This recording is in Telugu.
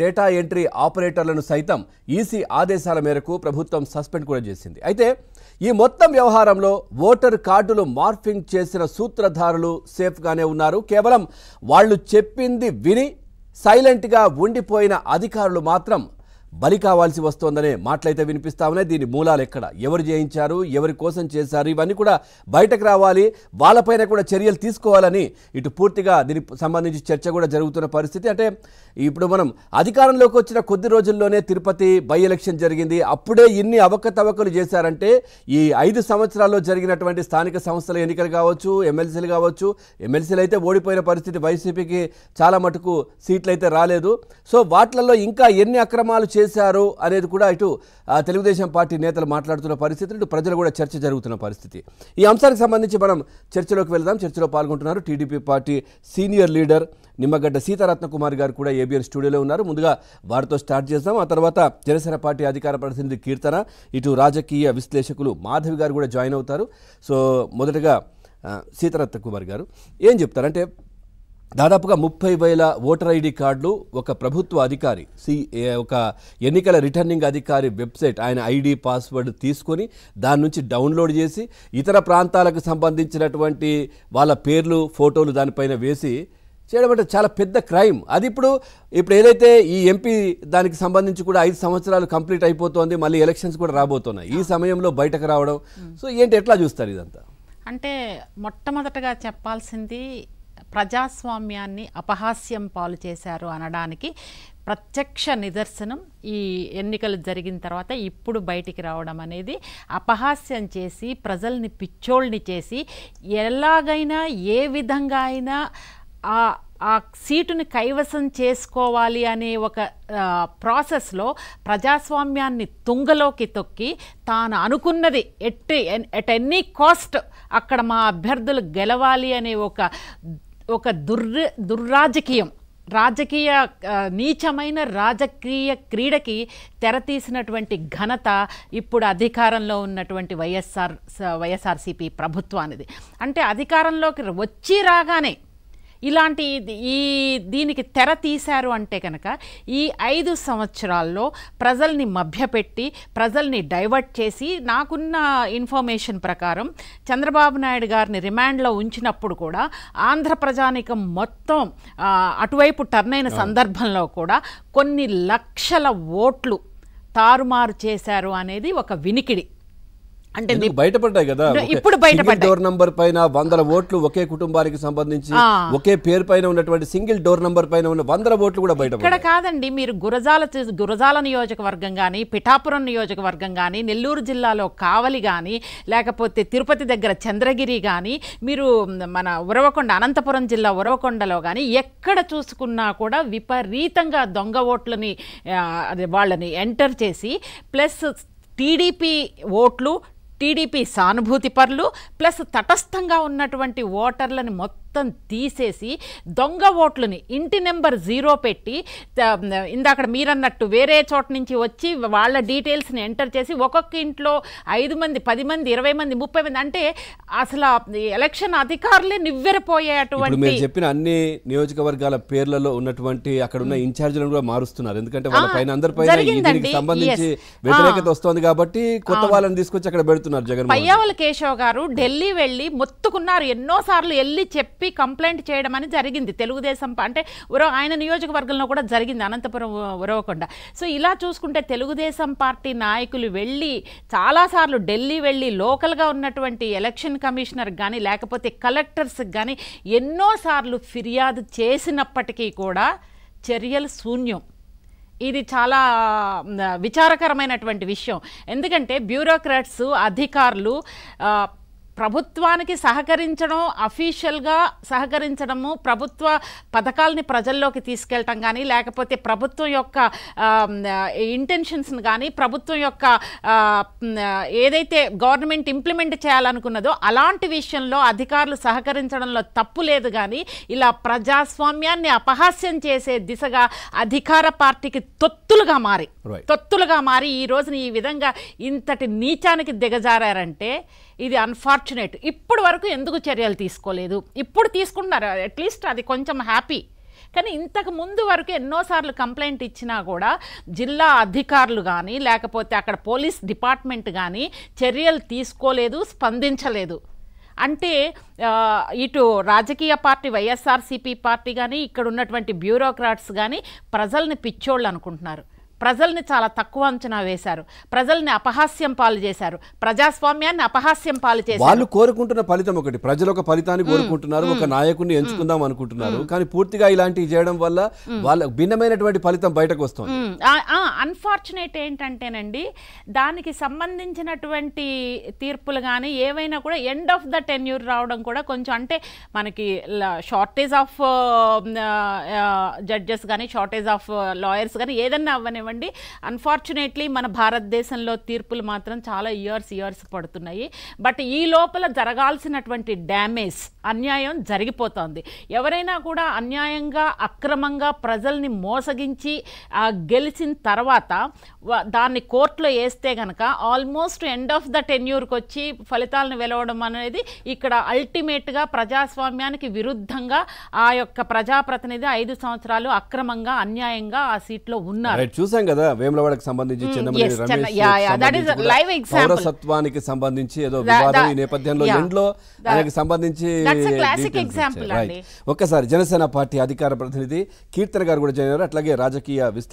డేటా ఎంట్రీ ఆపరేటర్లను సైతం ఈసీ ఆదేశాల మేరకు ప్రభుత్వం సస్పెండ్ కూడా చేసింది అయితే ఈ మొత్తం వ్యవహారంలో ఓటర్ కార్డులు మార్ఫింగ్ చేసిన సూత్రధారులు సేఫ్గానే ఉన్నారు కేవలం వాళ్ళు చెప్పింది విని సైలెంట్గా ఉండిపోయిన అధికారులు మాత్రం బలి కావాల్సి వస్తోందనే మాటలైతే వినిపిస్తామనే దీని మూలాలు ఎక్కడ ఎవరు చేయించారు ఎవరి కోసం చేశారు ఇవన్నీ కూడా బయటకు రావాలి వాళ్ళపైన కూడా చర్యలు తీసుకోవాలని ఇటు పూర్తిగా దీనికి సంబంధించి చర్చ కూడా జరుగుతున్న పరిస్థితి అంటే ఇప్పుడు మనం అధికారంలోకి వచ్చిన కొద్ది రోజుల్లోనే తిరుపతి బై ఎలక్షన్ జరిగింది అప్పుడే ఇన్ని అవకతవకలు చేశారంటే ఈ ఐదు సంవత్సరాల్లో జరిగినటువంటి స్థానిక సంస్థల ఎన్నికలు కావచ్చు ఎమ్మెల్సీలు కావచ్చు ఎమ్మెల్సీలు అయితే ఓడిపోయిన పరిస్థితి వైసీపీకి చాలా మటుకు సీట్లు అయితే రాలేదు సో వాటిలలో ఇంకా ఎన్ని అక్రమాలు చే చేశారు అనేది కూడా ఇటు తెలుగుదేశం పార్టీ నేతలు మాట్లాడుతున్న పరిస్థితి ఇటు ప్రజలు కూడా చర్చ జరుగుతున్న పరిస్థితి ఈ అంశానికి సంబంధించి మనం చర్చలోకి వెళదాం చర్చలో పాల్గొంటున్నారు TDP party senior leader Nimmagadda Seetharatna Kumar గారు కూడా ఏబిఎన్ స్టూడియోలో ఉన్నారు ముందుగా వారితో స్టార్ట్ చేద్దాం ఆ తర్వాత జనసేన పార్టీ అధికార ప్రతినిధి కీర్తన ఇటు రాజకీయ విశ్లేషకులు మాధవి గారు కూడా జాయిన్ అవుతారు సో మొదటగా సీతారత్న కుమార్ గారు ఏం చెప్తారంటే దాదాపుగా ముప్పై వేల ఓటర్ ఐడి కార్డులు ఒక ప్రభుత్వ అధికారి సి ఒక ఎన్నికల రిటర్నింగ్ అధికారి వెబ్సైట్ ఆయన ఐడి పాస్వర్డ్ తీసుకొని దాని నుంచి డౌన్లోడ్ చేసి ఇతర ప్రాంతాలకు సంబంధించినటువంటి వాళ్ళ పేర్లు ఫోటోలు దానిపైన వేసి చేయడం అంటే చాలా పెద్ద క్రైమ్ అది ఇప్పుడు ఇప్పుడు ఏదైతే ఈ ఎంపీ దానికి సంబంధించి కూడా ఐదు సంవత్సరాలు కంప్లీట్ అయిపోతుంది మళ్ళీ ఎలక్షన్స్ కూడా రాబోతున్నాయి ఈ సమయంలో బయటకు రావడం సో ఏంటి ఎట్లా చూస్తారు ఇదంతా అంటే మొట్టమొదటగా చెప్పాల్సింది ప్రజాస్వామ్యాన్ని అపహాస్యం పాలు చేశారు అనడానికి ప్రత్యక్ష నిదర్శనం ఈ ఎన్నికలు జరిగిన తర్వాత ఇప్పుడు బయటికి రావడం అనేది అపహాస్యం చేసి ప్రజల్ని పిచ్చోళ్ళని చేసి ఎలాగైనా ఏ విధంగా అయినా ఆ ఆ సీటుని కైవసం చేసుకోవాలి అనే ఒక ప్రాసెస్లో ప్రజాస్వామ్యాన్ని తుంగలోకి తొక్కి తాను అనుకున్నది ఎట్ ఎట్ ఎనీ కాస్ట్ అక్కడ మా అభ్యర్థులు గెలవాలి అనే ఒక ఒక దుర్ర దుర్రాజకీయం రాజకీయ నీచమైన రాజకీయ క్రీడకి తెరతీసినటువంటి ఘనత ఇప్పుడు అధికారంలో ఉన్నటువంటి వైఎస్ఆర్ వైఎస్ఆర్సీపీ ప్రభుత్వానిది అంటే అధికారంలోకి వచ్చి రాగానే ఇలాంటి ఈ దీనికి తెర తీశారు అంటే కనుక ఈ ఐదు సంవత్సరాల్లో ప్రజల్ని మభ్యపెట్టి ప్రజల్ని డైవర్ట్ చేసి నాకున్న ఇన్ఫర్మేషన్ ప్రకారం చంద్రబాబు నాయుడు గారిని రిమాండ్లో ఉంచినప్పుడు కూడా ఆంధ్ర ప్రజానికం మొత్తం అటువైపు టర్న్ అయిన సందర్భంలో కూడా కొన్ని లక్షల ఓట్లు తారుమారు చేశారు అనేది ఒక వినికిడి అంటే బయటపడ్డాయి కదా ఇప్పుడు బయటపడ్డాయి డోర్ నంబర్ పైన వందల ఓట్లు ఒకే కుటుంబానికి సంబంధించి ఒకే పేరు పైన ఉన్నటువంటి సింగిల్ డోర్ నంబర్ పైన ఉన్న వందల ఓట్లు కూడా బయట ఇక్కడ కాదండి మీరు గురజాల గురజాల నియోజకవర్గం కానీ పిఠాపురం నియోజకవర్గం కానీ నెల్లూరు జిల్లాలో కావలి కానీ లేకపోతే తిరుపతి దగ్గర చంద్రగిరి కానీ మీరు మన ఉరవకొండ అనంతపురం జిల్లా ఉరవకొండలో కానీ ఎక్కడ చూసుకున్నా కూడా విపరీతంగా దొంగ ఓట్లని వాళ్ళని ఎంటర్ చేసి ప్లస్ టీడీపీ ఓట్లు టీడీపీ సానుభూతి పరులు ప్లస్ తటస్థంగా ఉన్నటువంటి ఓటర్లని మొత్తం మొత్తం తీసేసి దొంగ ఓట్లని ఇంటి నెంబర్ జీరో పెట్టి ఇందాక మీరన్నట్టు వేరే చోట నుంచి వచ్చి వాళ్ళ డీటెయిల్స్ని ఎంటర్ చేసి ఒక్కొక్క ఇంట్లో ఐదు మంది పది మంది ఇరవై మంది ముప్పై మంది అంటే అసలు ఎలక్షన్ అధికారులే నివ్వెరపోయేటువంటి మీరు చెప్పిన అన్ని నియోజకవర్గాల పేర్లలో ఉన్నటువంటి అక్కడ ఉన్న ఇన్ఛార్జీలను కూడా మారుస్తున్నారు ఎందుకంటే వాళ్ళ పైన అందరిపైన సంబంధించి వ్యతిరేకత వస్తుంది కాబట్టి కొత్త వాళ్ళని తీసుకొచ్చి అక్కడ పెడుతున్నారు జగన్ పయ్యావల కేశవ్ గారు ఢిల్లీ వెళ్ళి మొత్తుకున్నారు ఎన్నోసార్లు వెళ్ళి చెప్పి చెప్పి కంప్లైంట్ చేయడం అని జరిగింది తెలుగుదేశం అంటే ఉరవ ఆయన నియోజకవర్గంలో కూడా జరిగింది అనంతపురం ఉరవకొండ సో ఇలా చూసుకుంటే తెలుగుదేశం పార్టీ నాయకులు వెళ్ళి చాలాసార్లు ఢిల్లీ వెళ్ళి లోకల్గా ఉన్నటువంటి ఎలక్షన్ కమిషనర్ కానీ లేకపోతే కలెక్టర్స్కి కానీ ఎన్నోసార్లు ఫిర్యాదు చేసినప్పటికీ కూడా చర్యలు శూన్యం ఇది చాలా విచారకరమైనటువంటి విషయం ఎందుకంటే బ్యూరోక్రాట్స్ అధికారులు ప్రభుత్వానికి సహకరించడం అఫీషియల్గా సహకరించడము ప్రభుత్వ పథకాలని ప్రజల్లోకి తీసుకెళ్ళటం కానీ లేకపోతే ప్రభుత్వం యొక్క ఇంటెన్షన్స్ని కానీ ప్రభుత్వం యొక్క ఏదైతే గవర్నమెంట్ ఇంప్లిమెంట్ చేయాలనుకున్నదో అలాంటి విషయంలో అధికారులు సహకరించడంలో తప్పు లేదు కానీ ఇలా ప్రజాస్వామ్యాన్ని అపహాస్యం చేసే దిశగా అధికార పార్టీకి తొత్తులుగా మారి తొత్తులుగా మారి ఈ రోజున ఈ విధంగా ఇంతటి నీచానికి దిగజారంటే ఇది అన్ఫార్చునేట్ ఇప్పటి వరకు ఎందుకు చర్యలు తీసుకోలేదు ఇప్పుడు తీసుకుంటున్నారు అట్లీస్ట్ అది కొంచెం హ్యాపీ కానీ ఇంతకు ముందు వరకు ఎన్నోసార్లు కంప్లైంట్ ఇచ్చినా కూడా జిల్లా అధికారులు కానీ లేకపోతే అక్కడ పోలీస్ డిపార్ట్మెంట్ కానీ చర్యలు తీసుకోలేదు స్పందించలేదు అంటే ఇటు రాజకీయ పార్టీ వైఎస్ఆర్సీపీ పార్టీ కానీ ఇక్కడ ఉన్నటువంటి బ్యూరోక్రాట్స్ కానీ ప్రజల్ని పిచ్చోళ్ళు అనుకుంటున్నారు ప్రజల్ని చాలా తక్కువ అంచనా వేశారు ప్రజల్ని అపహాస్యం పాలు చేశారు ప్రజాస్వామ్యాన్ని అపహాస్యం పాలు చేశారు వాళ్ళు కోరుకుంటున్న ఫలితం ఒకటి ప్రజలు ఒక ఫలితాన్ని కోరుకుంటున్నారు ఒక నాయకుడిని ఎంచుకుందాం అనుకుంటున్నారు కానీ పూర్తిగా ఇలాంటివి చేయడం వల్ల వాళ్ళ భిన్నమైనటువంటి ఫలితం బయటకు వస్తుంది అన్ఫార్చునేట్ ఏంటంటేనండి దానికి సంబంధించినటువంటి తీర్పులు కానీ ఏవైనా కూడా ఎండ్ ఆఫ్ ద టెన్యూర్ రావడం కూడా కొంచెం అంటే మనకి షార్టేజ్ ఆఫ్ జడ్జెస్ కానీ షార్టేజ్ ఆఫ్ లాయర్స్ కానీ ఏదన్నా అవ్వనివ్వండి అన్ఫార్చునేట్లీ మన భారతదేశంలో తీర్పులు మాత్రం చాలా ఇయర్స్ ఇయర్స్ పడుతున్నాయి బట్ ఈ లోపల జరగాల్సినటువంటి డ్యామేజ్ అన్యాయం జరిగిపోతుంది ఎవరైనా కూడా అన్యాయంగా అక్రమంగా ప్రజల్ని మోసగించి గెలిచిన తర్వాత తర్వాత దాన్ని కోర్టులో వేస్తే కనుక ఆల్మోస్ట్ ఎండ్ ఆఫ్ ద టెన్యూర్కి వచ్చి ఫలితాలను వెలవడం అనేది ఇక్కడ అల్టిమేట్గా ప్రజాస్వామ్యానికి విరుద్ధంగా ఆ యొక్క ప్రజాప్రతినిధి ఐదు సంవత్సరాలు అక్రమంగా అన్యాయంగా ఆ సీట్లో ఉన్నారు చూసాం కదా వేములవాడకు సంబంధించి పౌరసత్వానికి సంబంధించి ఏదో వివాదం ఈ నేపథ్యంలో ఎండ్లో దానికి సంబంధించి ఒక్కసారి జనసేన పార్టీ అధికార ప్రతినిధి కీర్తన గారు కూడా జరిగారు అట్లాగే రాజకీయ విశ్లేషణ